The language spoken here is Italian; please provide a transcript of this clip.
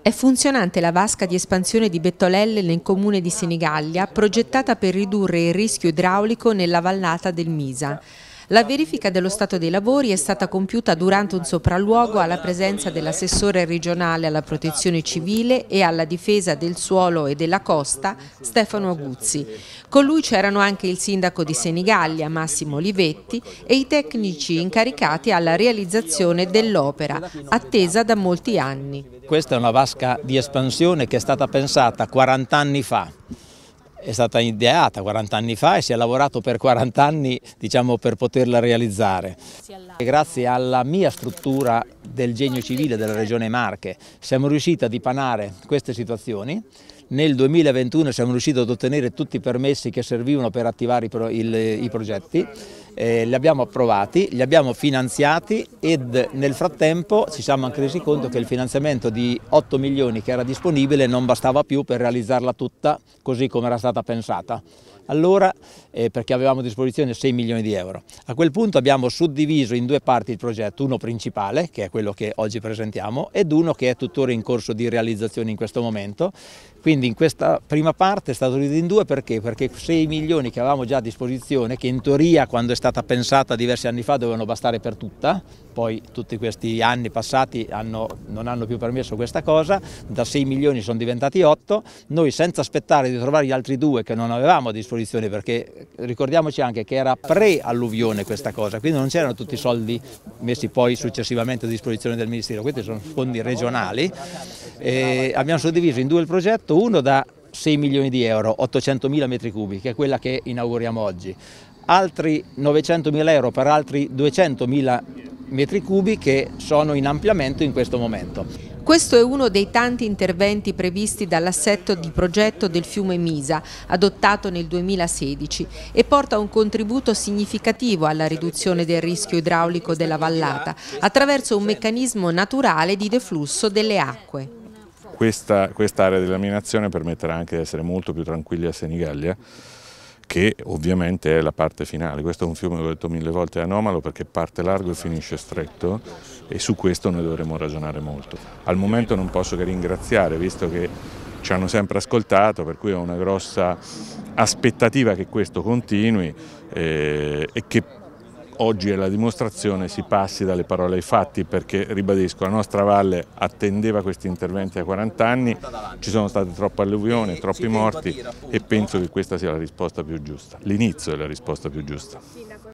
È funzionante la vasca di espansione di Bettolelle nel comune di Senigallia, progettata per ridurre il rischio idraulico nella vallata del Misa. La verifica dello stato dei lavori è stata compiuta durante un sopralluogo alla presenza dell'assessore regionale alla protezione civile e alla difesa del suolo e della costa Stefano Aguzzi. Con lui c'erano anche il sindaco di Senigallia Massimo Olivetti e i tecnici incaricati alla realizzazione dell'opera, attesa da molti anni. Questa è una vasca di espansione che è stata pensata 40 anni fa è stata ideata 40 anni fa e si è lavorato per 40 anni diciamo, per poterla realizzare. Grazie alla mia struttura del genio civile della Regione Marche siamo riusciti a dipanare queste situazioni nel 2021 siamo riusciti ad ottenere tutti i permessi che servivano per attivare i, pro, il, i progetti, eh, li abbiamo approvati, li abbiamo finanziati ed nel frattempo ci siamo anche resi conto che il finanziamento di 8 milioni che era disponibile non bastava più per realizzarla tutta così come era stata pensata allora eh, perché avevamo a disposizione 6 milioni di euro. A quel punto abbiamo suddiviso in due parti il progetto, uno principale che è quello che oggi presentiamo ed uno che è tuttora in corso di realizzazione in questo momento, Quindi quindi in questa prima parte è stato diviso in due perché? Perché 6 milioni che avevamo già a disposizione, che in teoria quando è stata pensata diversi anni fa dovevano bastare per tutta, poi tutti questi anni passati hanno, non hanno più permesso questa cosa, da 6 milioni sono diventati 8, noi senza aspettare di trovare gli altri due che non avevamo a disposizione perché ricordiamoci anche che era pre-alluvione questa cosa, quindi non c'erano tutti i soldi messi poi successivamente a disposizione del Ministero, questi sono fondi regionali, e abbiamo suddiviso in due il progetto, 1 da 6 milioni di euro, 800 mila metri cubi, che è quella che inauguriamo oggi, altri 900 mila euro per altri 200 mila metri cubi che sono in ampliamento in questo momento. Questo è uno dei tanti interventi previsti dall'assetto di progetto del fiume Misa, adottato nel 2016, e porta un contributo significativo alla riduzione del rischio idraulico della vallata, attraverso un meccanismo naturale di deflusso delle acque questa quest area di laminazione permetterà anche di essere molto più tranquilli a Senigallia che ovviamente è la parte finale. Questo è un fiume, l'ho detto mille volte, anomalo perché parte largo e finisce stretto e su questo noi dovremo ragionare molto. Al momento non posso che ringraziare, visto che ci hanno sempre ascoltato, per cui ho una grossa aspettativa che questo continui eh, e che oggi è la dimostrazione, si passi dalle parole ai fatti perché, ribadisco, la nostra valle attendeva questi interventi da 40 anni, ci sono state troppe alluvioni, troppi morti e penso che questa sia la risposta più giusta, l'inizio è la risposta più giusta.